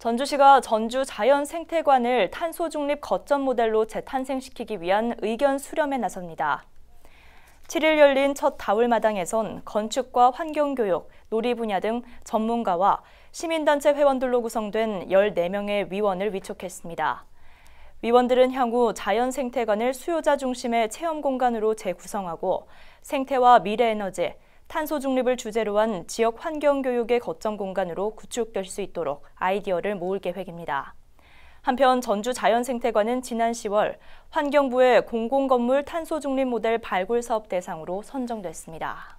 전주시가 전주 자연생태관을 탄소중립 거점 모델로 재탄생시키기 위한 의견 수렴에 나섭니다. 7일 열린 첫 다울마당에선 건축과 환경교육, 놀이 분야 등 전문가와 시민단체 회원들로 구성된 14명의 위원을 위촉했습니다. 위원들은 향후 자연생태관을 수요자 중심의 체험 공간으로 재구성하고 생태와 미래에너지, 탄소 중립을 주제로 한 지역 환경 교육의 거점 공간으로 구축될 수 있도록 아이디어를 모을 계획입니다. 한편 전주 자연생태관은 지난 10월 환경부의 공공건물 탄소 중립 모델 발굴 사업 대상으로 선정됐습니다.